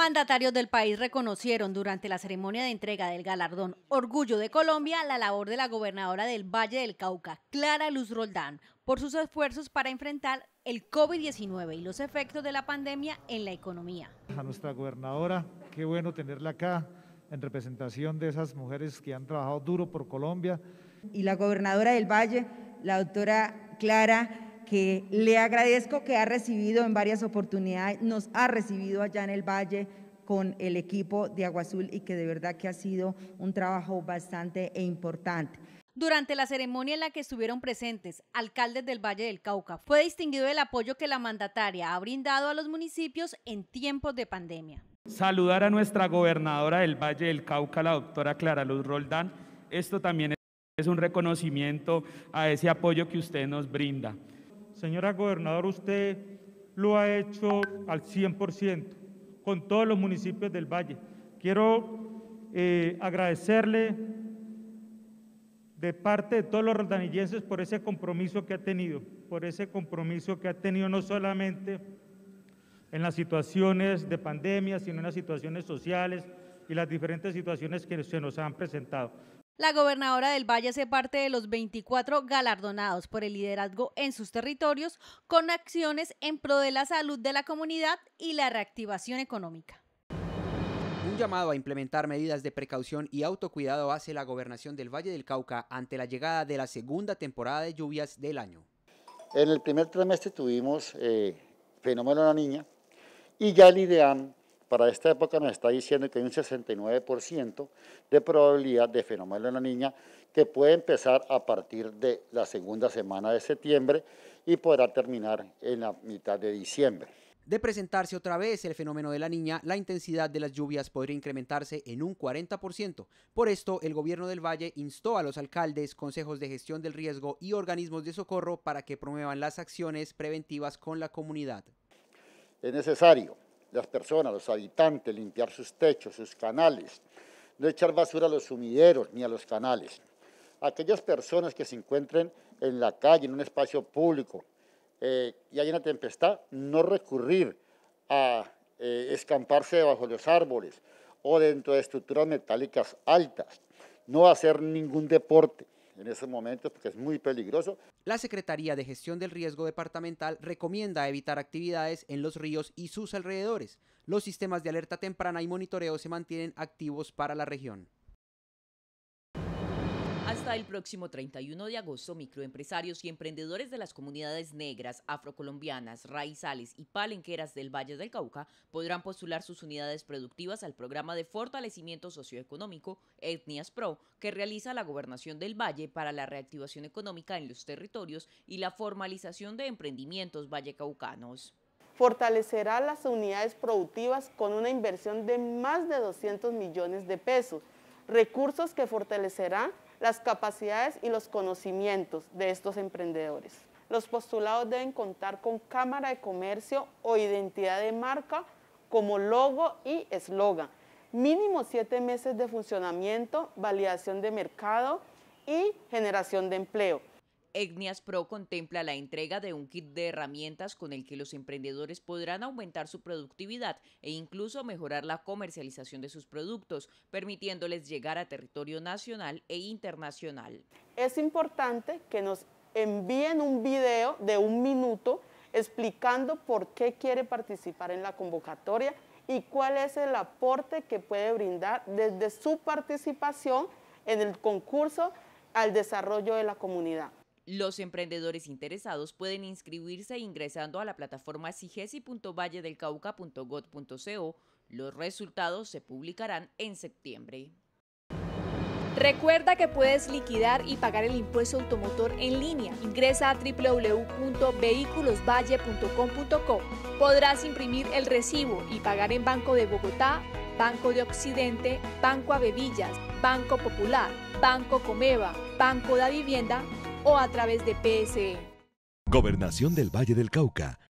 Mandatarios del país reconocieron durante la ceremonia de entrega del galardón Orgullo de Colombia la labor de la gobernadora del Valle del Cauca, Clara Luz Roldán, por sus esfuerzos para enfrentar el COVID-19 y los efectos de la pandemia en la economía. A nuestra gobernadora, qué bueno tenerla acá en representación de esas mujeres que han trabajado duro por Colombia. Y la gobernadora del Valle, la doctora Clara que le agradezco que ha recibido en varias oportunidades, nos ha recibido allá en el Valle con el equipo de Agua Azul y que de verdad que ha sido un trabajo bastante e importante. Durante la ceremonia en la que estuvieron presentes alcaldes del Valle del Cauca, fue distinguido el apoyo que la mandataria ha brindado a los municipios en tiempos de pandemia. Saludar a nuestra gobernadora del Valle del Cauca, la doctora Clara Luz Roldán. Esto también es un reconocimiento a ese apoyo que usted nos brinda señora gobernadora, usted lo ha hecho al 100%, con todos los municipios del Valle. Quiero eh, agradecerle de parte de todos los rondanillenses por ese compromiso que ha tenido, por ese compromiso que ha tenido no solamente en las situaciones de pandemia, sino en las situaciones sociales y las diferentes situaciones que se nos han presentado. La gobernadora del Valle hace parte de los 24 galardonados por el liderazgo en sus territorios con acciones en pro de la salud de la comunidad y la reactivación económica. Un llamado a implementar medidas de precaución y autocuidado hace la gobernación del Valle del Cauca ante la llegada de la segunda temporada de lluvias del año. En el primer trimestre tuvimos eh, fenómeno de la niña y ya el para esta época nos está diciendo que hay un 69% de probabilidad de fenómeno de la niña que puede empezar a partir de la segunda semana de septiembre y podrá terminar en la mitad de diciembre. De presentarse otra vez el fenómeno de la niña, la intensidad de las lluvias podría incrementarse en un 40%. Por esto, el gobierno del Valle instó a los alcaldes, consejos de gestión del riesgo y organismos de socorro para que promuevan las acciones preventivas con la comunidad. Es necesario las personas, los habitantes, limpiar sus techos, sus canales, no echar basura a los sumideros ni a los canales. Aquellas personas que se encuentren en la calle, en un espacio público, eh, y hay una tempestad, no recurrir a eh, escamparse debajo de los árboles o dentro de estructuras metálicas altas, no hacer ningún deporte en ese momento, porque es muy peligroso. La Secretaría de Gestión del Riesgo Departamental recomienda evitar actividades en los ríos y sus alrededores. Los sistemas de alerta temprana y monitoreo se mantienen activos para la región el próximo 31 de agosto, microempresarios y emprendedores de las comunidades negras, afrocolombianas, raizales y palenqueras del Valle del Cauca podrán postular sus unidades productivas al programa de fortalecimiento socioeconómico Etnias Pro que realiza la Gobernación del Valle para la reactivación económica en los territorios y la formalización de emprendimientos vallecaucanos fortalecerá las unidades productivas con una inversión de más de 200 millones de pesos, recursos que fortalecerá las capacidades y los conocimientos de estos emprendedores. Los postulados deben contar con cámara de comercio o identidad de marca como logo y eslogan. Mínimo siete meses de funcionamiento, validación de mercado y generación de empleo EGNIAS Pro contempla la entrega de un kit de herramientas con el que los emprendedores podrán aumentar su productividad e incluso mejorar la comercialización de sus productos, permitiéndoles llegar a territorio nacional e internacional. Es importante que nos envíen un video de un minuto explicando por qué quiere participar en la convocatoria y cuál es el aporte que puede brindar desde su participación en el concurso al desarrollo de la comunidad. Los emprendedores interesados pueden inscribirse ingresando a la plataforma sigesi.valledelcauca.gov.co. Los resultados se publicarán en septiembre. Recuerda que puedes liquidar y pagar el impuesto automotor en línea. Ingresa a www.vehiculosvalle.com.co. Podrás imprimir el recibo y pagar en Banco de Bogotá, Banco de Occidente, Banco Avevillas, Banco Popular, Banco Comeva, Banco de Vivienda, o a través de PSE. Gobernación del Valle del Cauca